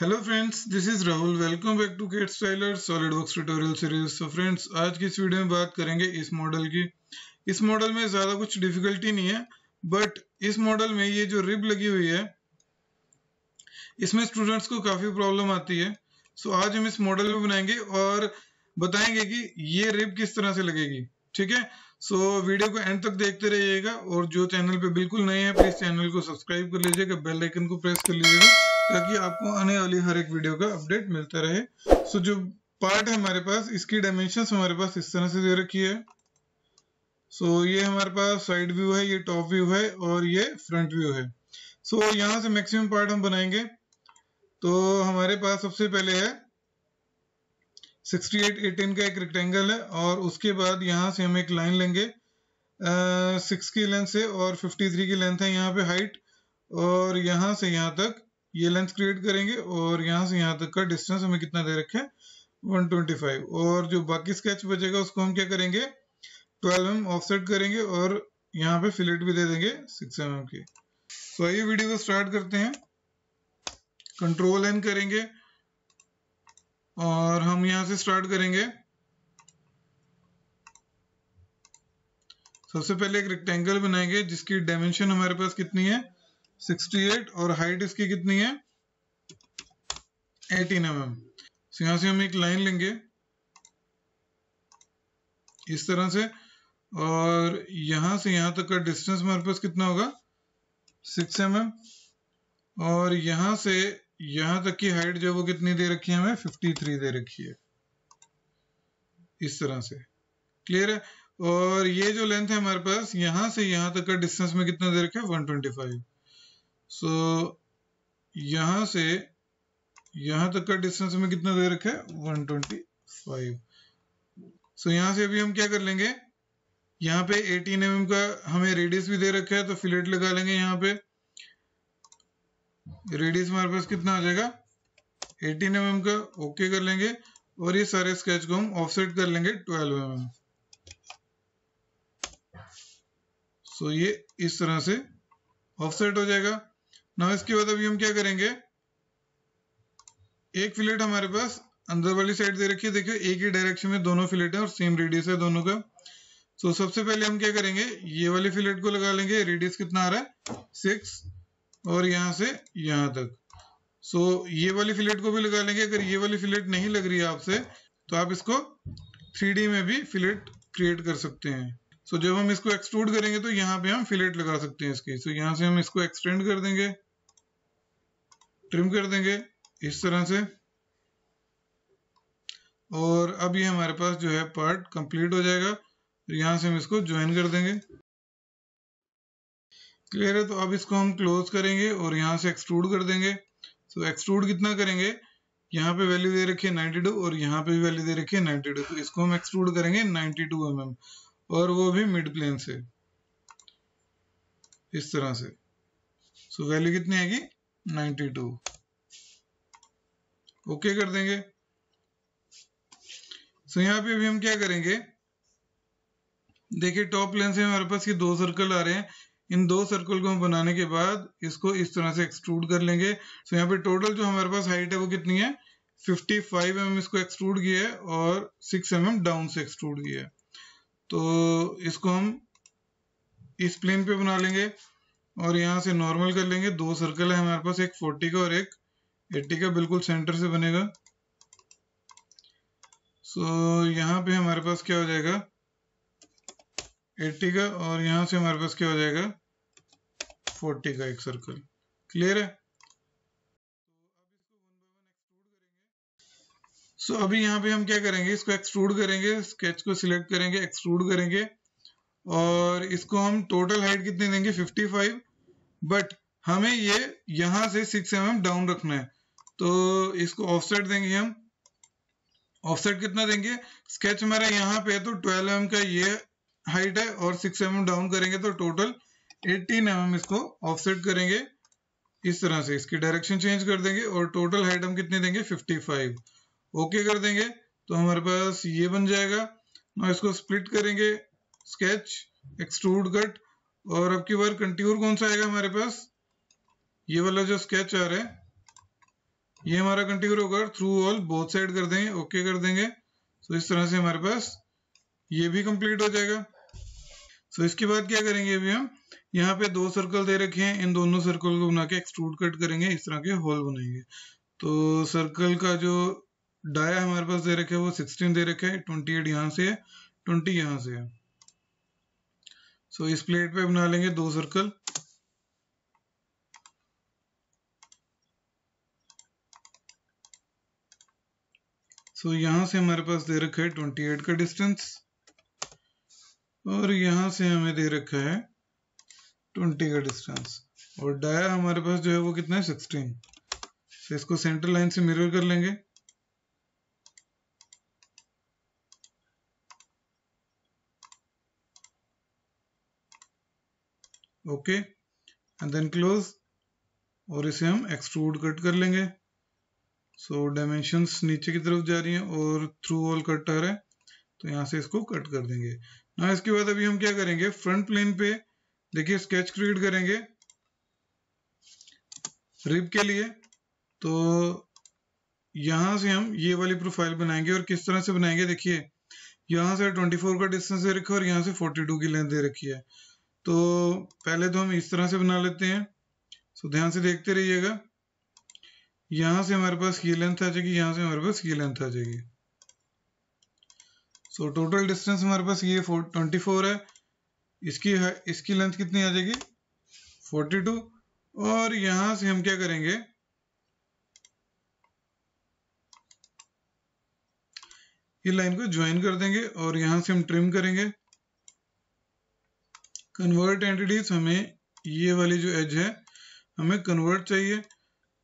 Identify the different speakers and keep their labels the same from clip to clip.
Speaker 1: Hello friends this is Rahul welcome back to CAD styler solid work tutorial series so friends आज की इस video में बात करेंगे इस मॉडल की इस मॉडल में ज़्यादा कुछ डिफिकल्टी नहीं है बट इस मॉडल में ये जो रिब लगी हुई है इसमें स्टूडेंट्स को काफ़ी प्रॉब्लम आती है सो so, आज हम इस मॉडल में बनाएंगे और बताएंगे कि ये रिब किस तरह से लगेगी ठीक है सो so, वीडियो को एंड तक देखते रहिएगा और जो चैनल पे बिल्कुल नए हैं प्लीज़ चैनल को सब्सक्राइब कर लीजिएगा बेल आइकन को प्रेस कर लीजिएगा ताकि आपको आने वाली हर एक वीडियो का अपडेट मिलता रहे सो जो पार्ट है हमारे पास इसकी डायमेंशन हमारे पास इस तरह से दे रखी है सो ये हमारे पास साइड व्यू है ये टॉप व्यू है और ये फ्रंट व्यू है सो यहाँ से मैक्सिमम पार्ट हम बनाएंगे तो हमारे पास सबसे पहले है 68 18 का एक रेक्टेंगल है और उसके बाद यहाँ से हम एक लाइन लेंगे सिक्स की लेंथ से और 53 की लेंथ है यहाँ पे हाइट और यहाँ से यहाँ तक ये लेंथ क्रिएट करेंगे और यहाँ से यहाँ तक का डिस्टेंस हमें कितना दे रखे वन ट्वेंटी फाइव और जो बाकी स्केच बचेगा उसको हम क्या करेंगे ट्वेल्व एम ऑफसेट करेंगे और यहाँ पे फिलेट भी दे देंगे सिक्स एम की तो आइए वीडियो को स्टार्ट करते हैं कंट्रोल एन करेंगे और हम यहाँ से स्टार्ट करेंगे सबसे पहले एक रेक्टेंगल बनाएंगे जिसकी डायमेंशन हमारे पास कितनी है 68 और हाइट इसकी कितनी है 18 एम एम तो यहां से हम एक लाइन लेंगे इस तरह से और यहां से यहां तक का डिस्टेंस हमारे पास कितना होगा 6 एम mm. और यहां से यहां तक की हाइट जो वो कितनी दे रखी है हमें 53 दे रखी है इस तरह से क्लियर है और ये जो लेंथ है हमारे पास यहां से यहां तक का डिस्टेंस में कितना दे रखा है 125 सो so, यहां से यहां तक का डिस्टेंस हमें कितना दे रखा है 125 सो so, यहां से अभी हम क्या कर लेंगे यहां पे 18 एम का हमें रेडियस भी दे रखा है तो फिलेट लगा लेंगे यहां पे रेडियस हमारे पास कितना आ जाएगा 18 एम mm का ओके okay कर लेंगे और ये सारे स्केच को हम ऑफसेट कर लेंगे 12 एम mm. सो so, ये इस तरह से ऑफसेट हो जाएगा नाउ इसके बाद अभी हम क्या करेंगे एक फिलेट हमारे पास अंदर वाली साइड दे रखी है देखिए एक ही डायरेक्शन में दोनों फिलेट है और सेम रेडियस है दोनों का सो so, सबसे पहले हम क्या करेंगे ये वाली फिलेट को लगा लेंगे रेडियस कितना आ रहा है सिक्स और यहां से यहां तक सो so, ये वाली फिलेट को भी लगा लेंगे अगर ये वाली फिलेट नहीं लग रही है आपसे तो आप इसको थ्री में भी फिलेट क्रिएट कर सकते हैं सो so, जब हम इसको एक्सट्रूड करेंगे तो यहाँ पे हम फिलेट लगा सकते हैं इसकी सो so, यहाँ से हम इसको एक्सटेंड कर देंगे ट्रिम कर देंगे इस तरह से और अब ये हमारे पास जो है पार्ट कंप्लीट हो जाएगा यहां से हम इसको ज्वाइन कर देंगे क्लियर है तो अब इसको हम क्लोज करेंगे और यहां से एक्सट्रूड कर देंगे तो एक्सट्रूड कितना करेंगे यहाँ पे वैल्यू दे रखी है 92 और यहाँ पे भी वैल्यू दे रखी है 92 तो इसको हम एक्सट्रूड करेंगे 92 टू mm और वो भी मिड प्लेन से इस तरह से सो so, वैल्यू कितनी आएगी 92 टू ओके कर देंगे सो so, यहाँ पे अभी हम क्या करेंगे देखिए टॉप लेन से हमारे पास ये दो सर्कल आ रहे हैं इन दो सर्कल को हम बनाने के बाद इसको इस तरह से एक्सट्रूड कर लेंगे सो यहाँ पे टोटल जो हमारे पास हाइट है वो कितनी है 55 फाइव mm इसको एक्सट्रूड किया है और 6 एम mm डाउन से एक्सट्रूड किया है तो इसको हम इस प्लेन पे बना लेंगे और यहाँ से नॉर्मल कर लेंगे दो सर्कल है हमारे पास एक फोर्टी का और एक एट्टी का बिल्कुल सेंटर से बनेगा सो so, यहाँ पे हमारे पास क्या हो जाएगा एट्टी का और यहाँ से हमारे पास क्या हो जाएगा फोर्टी का एक सर्कल क्लियर है सो so, अभी यहाँ पे हम क्या करेंगे इसको एक्सट्रूड करेंगे स्केच को सिलेक्ट करेंगे एक्सट्रूड करेंगे और इसको हम टोटल हाइट कितनी देंगे 55 बट हमें ये यहां से सिक्स एम mm डाउन रखना है तो इसको ऑफसेट देंगे हम ऑफसेट कितना देंगे स्केच हमारा यहाँ पे है तो 12 एम mm का ये हाइट है और 6 एम mm डाउन करेंगे तो टोटल 18 एम mm इसको ऑफसेट करेंगे इस तरह से इसकी डायरेक्शन चेंज कर देंगे और टोटल हाइट हम कितने देंगे 55 ओके कर देंगे तो हमारे पास ये बन जाएगा ना इसको स्प्लिट करेंगे स्केच एक्सट्रूड कट और अब की बार कंट्यूर कौन सा आएगा हमारे पास ये वाला जो स्केच आ रहा है ये हमारा कंट्यूर होगा थ्रू ऑल बोथ साइड कर देंगे ओके कर देंगे तो इस तरह से हमारे पास ये भी कंप्लीट हो जाएगा सो इसके बाद क्या करेंगे अभी हम यहाँ पे दो सर्कल दे रखे हैं इन दोनों सर्कल को बना के एक्सट्रूड कट करेंगे इस तरह के होल बनाएंगे तो सर्कल का जो डाया हमारे पास दे रखे है वो 16 दे रखे है 28 यहाँ से है ट्वेंटी यहाँ से है सो इस प्लेट पे बना लेंगे दो सर्कल सो so, यहां से हमारे पास दे रखा है 28 का डिस्टेंस और यहां से हमें दे रखा है 20 का डिस्टेंस और डाया हमारे पास जो है वो कितना है 16 तो so, इसको सेंटर लाइन से मिरर कर लेंगे ओके एंड देन क्लोज और इसे हम एक्सट्रूड कट कर लेंगे सो so, डायमेंशंस नीचे की तरफ जा रही हैं और थ्रू ऑल कट आ रहा है तो यहाँ से इसको कट कर देंगे ना इसके बाद अभी हम क्या करेंगे फ्रंट प्लेन पे देखिए स्केच क्रिएट करेंगे रिब के लिए तो यहां से हम ये वाली प्रोफाइल बनाएंगे और किस तरह से बनाएंगे देखिए यहां से 24 का डिस्टेंस दे रखा है और यहां से 42 की लेंथ दे रखी है तो पहले तो हम इस तरह से बना लेते हैं सो ध्यान से देखते रहिएगा यहां से हमारे पास ये लेंथ आ जाएगी यहां से हमारे पास ये लेंथ आ जाएगी सो टोटल डिस्टेंस हमारे पास ये ट्वेंटी फोर है इसकी इसकी लेंथ कितनी आ जाएगी फोर्टी टू और यहां से हम क्या करेंगे ये लाइन को ज्वाइन कर देंगे और यहां से हम ट्रिम करेंगे कन्वर्ट एंटिटीज हमें ये वाली जो एज है हमें कन्वर्ट चाहिए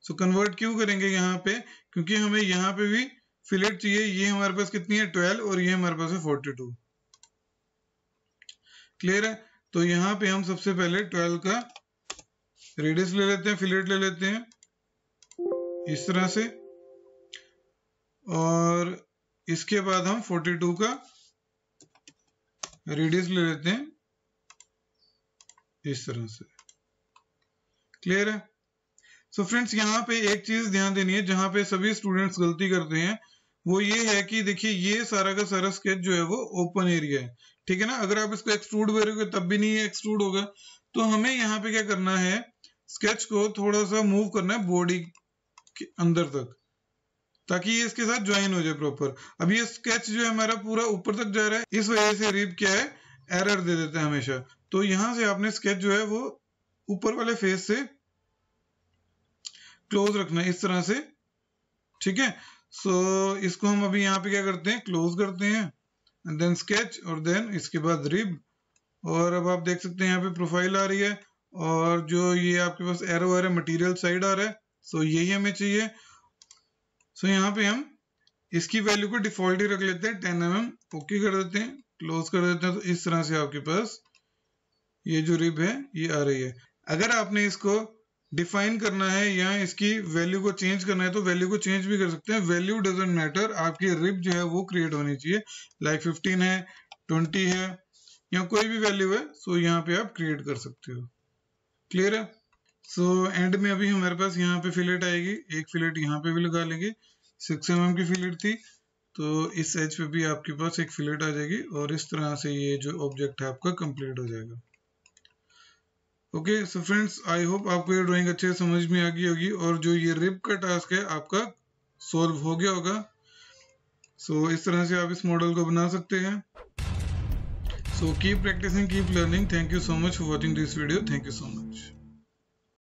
Speaker 1: सो कन्वर्ट क्यों करेंगे यहाँ पे क्योंकि हमें यहाँ पे भी फिलेट चाहिए ये हमारे पास कितनी है ट्वेल्व और ये हमारे पास है फोर्टी टू क्लियर है तो यहाँ पे हम सबसे पहले ट्वेल्व का रेडियस ले लेते हैं फिलेट ले लेते हैं इस तरह से और इसके बाद हम 42 का रेडियस ले लेते हैं इस तरह से क्लियर है सो so फ्रेंड्स यहाँ पे एक चीज ध्यान देनी है जहां पे सभी स्टूडेंट्स गलती करते हैं वो ये है कि देखिए ये सारा का सारा स्केच जो है वो ओपन एरिया है ठीक है ना अगर आप इसको एक्सट्रूड करोगे तब भी नहीं एक्सट्रूड होगा तो हमें यहाँ पे क्या करना है स्केच को थोड़ा सा मूव करना है बॉडी के अंदर तक ताकि ये इसके साथ ज्वाइन हो जाए प्रॉपर अब ये स्केच जो है हमारा पूरा ऊपर तक जा रहा है इस वजह से रीप क्या है एरर दे देते हैं हमेशा तो यहां से आपने स्केच जो है वो ऊपर वाले फेस से क्लोज रखना है इस तरह से ठीक है सो so, इसको हम अभी यहाँ पे क्या करते हैं क्लोज करते हैं एंड देन स्केच और देन इसके बाद रिब और अब आप देख सकते हैं यहाँ पे प्रोफाइल आ रही है और जो ये आपके पास एरो आ रहा है मटीरियल साइड आ रहा है सो so, यही हमें चाहिए सो so, यहाँ पे हम इसकी वैल्यू को डिफॉल्ट ही रख लेते हैं टेन एम एम ओके कर देते हैं क्लोज कर देते हैं तो इस तरह से आपके पास ये जो रिब है ये आ रही है अगर आपने इसको डिफाइन करना है या इसकी वैल्यू को चेंज करना है तो वैल्यू को चेंज भी कर सकते हैं वैल्यू डजेंट मैटर आपकी रिब जो है वो क्रिएट होनी चाहिए लाइक like है ट्वेंटी है या कोई भी वैल्यू है सो यहाँ पे आप क्रिएट कर सकते हो क्लियर है सो so, एंड में अभी हमारे पास यहाँ पे फिलेट आएगी एक फिलेट यहाँ पे भी लगा लेंगे सिक्स एम की फिलेट थी तो इस एज पे भी आपके पास एक फिलेट आ जाएगी और इस तरह से ये जो ऑब्जेक्ट है आपका कंप्लीट हो जाएगा okay so friends I hope आपको ये ड्राइंग अच्छे से समझ में आ गई होगी और जो ये रिप का टास्क है आपका सोल्व हो गया होगा सो so, इस तरह से आप इस मॉडल को बना सकते हैं so keep practicing keep learning thank you so much for watching this video thank you so much